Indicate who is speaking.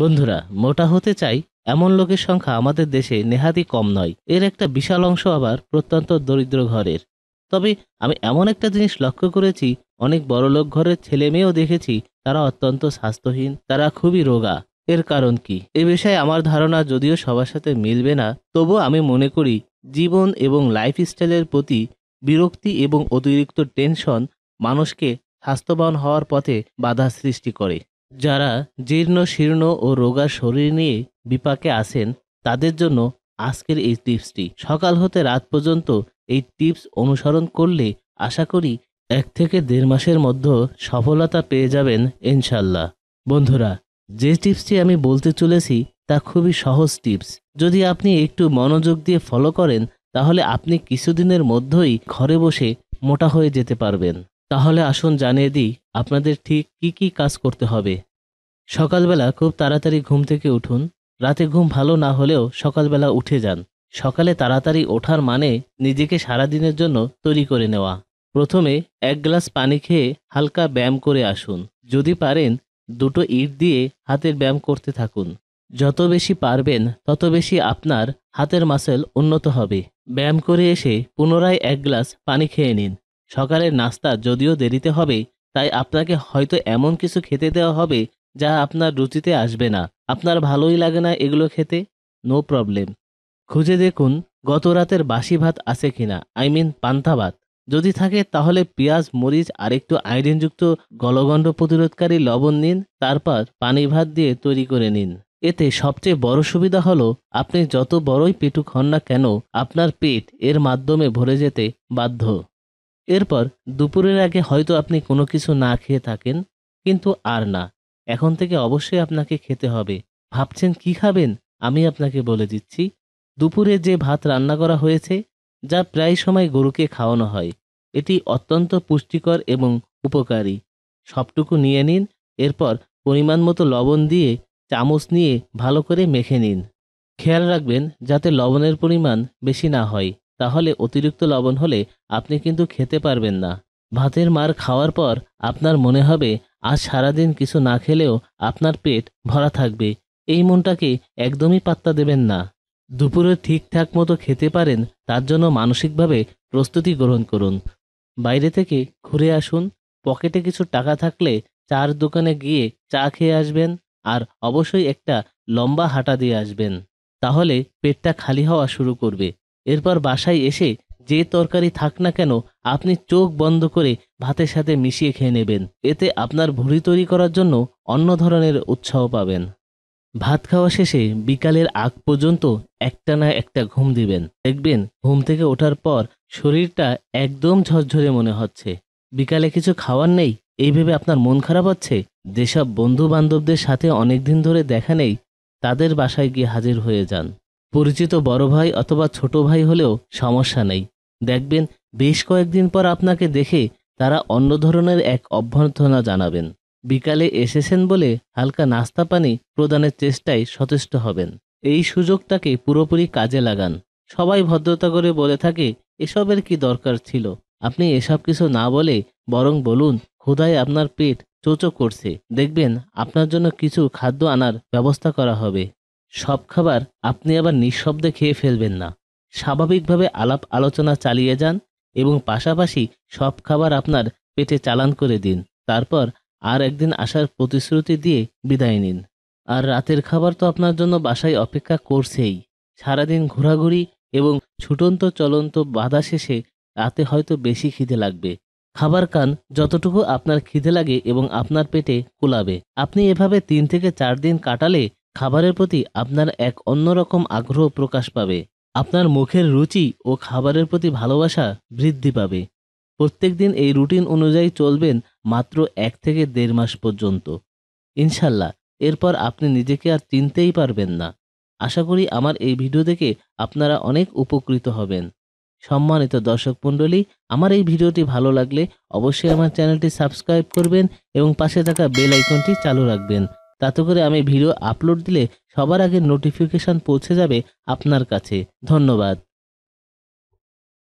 Speaker 1: বন্ধুরা মোটা হতে চাই এমন লোকের সংখ্যা আমাদের দেশে নেহাতি কম নয় এর একটা বিশাল অংশ আবার প্রত্যন্ত দরিদ্র ঘরের তবে আমি এমন একটা জিনিস লক্ষ্য করেছি অনেক বড়লোক ঘরের ছেলে মেয়েও দেখেছি তারা অত্যন্ত স্বাস্থ্যহীন তারা খুবই রোগা এর কারণ কি এ বিষয়ে আমার ধারণা যদিও সবার সাথে মিলবে না তবু আমি মনে করি জীবন এবং লাইফ স্টাইলের প্রতি বিরক্তি এবং অতিরিক্ত টেনশন মানুষকে স্বাস্থ্যবান হওয়ার পথে বাধা সৃষ্টি করে যারা জীর্ণ শীর্ণ ও রোগা শরীর নিয়ে বিপাকে আসেন তাদের জন্য আজকের এই টিপসটি সকাল হতে রাত পর্যন্ত এই টিপস অনুসরণ করলে আশা করি এক থেকে দেড় মাসের মধ্যে সফলতা পেয়ে যাবেন ইনশাল্লাহ বন্ধুরা যে টিপসটি আমি বলতে চলেছি তা খুবই সহজ টিপস যদি আপনি একটু মনোযোগ দিয়ে ফলো করেন তাহলে আপনি কিছুদিনের মধ্যেই ঘরে বসে মোটা হয়ে যেতে পারবেন তাহলে আসুন জানিয়ে দিই আপনাদের ঠিক কি কি কাজ করতে হবে সকালবেলা খুব তাড়াতাড়ি ঘুম থেকে উঠুন রাতে ঘুম ভালো না হলেও সকালবেলা উঠে যান সকালে তাড়াতাড়ি ওঠার মানে নিজেকে সারাদিনের জন্য তৈরি করে নেওয়া প্রথমে এক গ্লাস পানি খেয়ে হালকা ব্যায়াম করে আসুন যদি পারেন দুটো ইট দিয়ে হাতের ব্যায়াম করতে থাকুন যত বেশি পারবেন তত বেশি আপনার হাতের মাসেল উন্নত হবে ব্যায়াম করে এসে পুনরায় এক গ্লাস পানি খেয়ে নিন সকালের নাস্তা যদিও দেরিতে হবে তাই আপনাকে হয়তো এমন কিছু খেতে দেওয়া হবে যা আপনার রুচিতে আসবে না আপনার ভালোই লাগে না এগুলো খেতে নো প্রবলেম খুঁজে দেখুন গত রাতের বাসি ভাত আছে কিনা আই মিন পান্থা ভাত যদি থাকে তাহলে পেঁয়াজ মরিচ আর একটু আয়োডিনযুক্ত গলগণ্ড প্রতিরোধকারী লবণ নিন তারপর পানি ভাত দিয়ে তৈরি করে নিন এতে সবচেয়ে বড় সুবিধা হলো আপনি যত বড়ই পেটুক হন না কেন আপনার পেট এর মাধ্যমে ভরে যেতে বাধ্য এরপর দুপুরের আগে হয়তো আপনি কোনো কিছু না খেয়ে থাকেন কিন্তু আর না এখন থেকে অবশ্যই আপনাকে খেতে হবে ভাবছেন কি খাবেন আমি আপনাকে বলে দিচ্ছি দুপুরে যে ভাত রান্না করা হয়েছে যা প্রায় সময় গরুকে খাওয়ানো হয় এটি অত্যন্ত পুষ্টিকর এবং উপকারী সবটুকু নিয়ে নিন এরপর পরিমাণ মতো লবণ দিয়ে চামচ নিয়ে ভালো করে মেখে নিন খেয়াল রাখবেন যাতে লবণের পরিমাণ বেশি না হয় তাহলে অতিরিক্ত লবণ হলে আপনি কিন্তু খেতে পারবেন না ভাতের মার খাওয়ার পর আপনার মনে হবে আজ সারাদিন কিছু না খেলেও আপনার পেট ভরা থাকবে এই মনটাকে একদমই পাত্তা দেবেন না দুপুরে ঠিকঠাক মতো খেতে পারেন তার জন্য মানসিকভাবে প্রস্তুতি গ্রহণ করুন বাইরে থেকে ঘুরে আসুন পকেটে কিছু টাকা থাকলে চার দোকানে গিয়ে চা খেয়ে আসবেন আর অবশ্যই একটা লম্বা হাঁটা দিয়ে আসবেন তাহলে পেটটা খালি হওয়া শুরু করবে এরপর বাসায় এসে যে তরকারি থাক না কেন আপনি চোখ বন্ধ করে ভাতের সাথে মিশিয়ে খেয়ে নেবেন এতে আপনার ভুড়ি তৈরি করার জন্য অন্য ধরনের উৎসাহ পাবেন ভাত খাওয়া শেষে বিকালের আগ পর্যন্ত একটা না একটা ঘুম দিবেন দেখবেন ঘুম থেকে ওঠার পর শরীরটা একদম ঝরঝরে মনে হচ্ছে বিকালে কিছু খাওয়ার নেই এই ভেবে আপনার মন খারাপ হচ্ছে যেসব বন্ধু বান্ধবদের সাথে অনেকদিন ধরে দেখা নেই তাদের বাসায় গিয়ে হাজির হয়ে যান পরিচিত বড় ভাই অথবা ছোট ভাই হলেও সমস্যা নেই দেখবেন বেশ কয়েকদিন পর আপনাকে দেখে তারা অন্য ধরনের এক অভ্যর্থনা জানাবেন বিকালে এসেছেন বলে হালকা নাস্তা পানি প্রদানের চেষ্টায় সচেষ্ট হবেন এই সুযোগটাকে পুরোপুরি কাজে লাগান সবাই ভদ্রতা করে বলে থাকে এসবের কি দরকার ছিল আপনি এসব কিছু না বলে বরং বলুন ক্ষুধায় আপনার পেট চোচো করছে দেখবেন আপনার জন্য কিছু খাদ্য আনার ব্যবস্থা করা হবে সব খাবার আপনি আবার নিঃশব্দে খেয়ে ফেলবেন না স্বাভাবিকভাবে আলাপ আলোচনা চালিয়ে যান এবং পাশাপাশি সব খাবার আপনার পেটে চালান করে দিন তারপর আর একদিন আসার প্রতিশ্রুতি দিয়ে বিদায় নিন আর রাতের খাবার তো আপনার জন্য বাসায় অপেক্ষা করছেই সারাদিন ঘোরাঘুরি এবং ছুটন্ত চলন্ত বাধা শেষে রাতে হয়তো বেশি খিদে লাগবে খাবার কান যতটুকু আপনার খিদে লাগে এবং আপনার পেটে কুলাবে আপনি এভাবে তিন থেকে চার দিন কাটালে খাবারের প্রতি আপনার এক অন্যরকম আগ্রহ প্রকাশ পাবে আপনার মুখের রুচি ও খাবারের প্রতি ভালোবাসা বৃদ্ধি পাবে প্রত্যেক দিন এই রুটিন অনুযায়ী চলবেন মাত্র এক থেকে দেড় মাস পর্যন্ত ইনশাল্লাহ এরপর আপনি নিজেকে আর চিনতেই পারবেন না আশা করি আমার এই ভিডিও দেখে আপনারা অনেক উপকৃত হবেন সম্মানিত দর্শক মণ্ডলী আমার এই ভিডিওটি ভালো লাগলে অবশ্যই আমার চ্যানেলটি সাবস্ক্রাইব করবেন এবং পাশে থাকা বেল আইকনটি চালু রাখবেন তাতে করে আমি ভিডিও আপলোড দিলে সবার আগে নোটিফিকেশান পৌঁছে যাবে আপনার কাছে ধন্যবাদ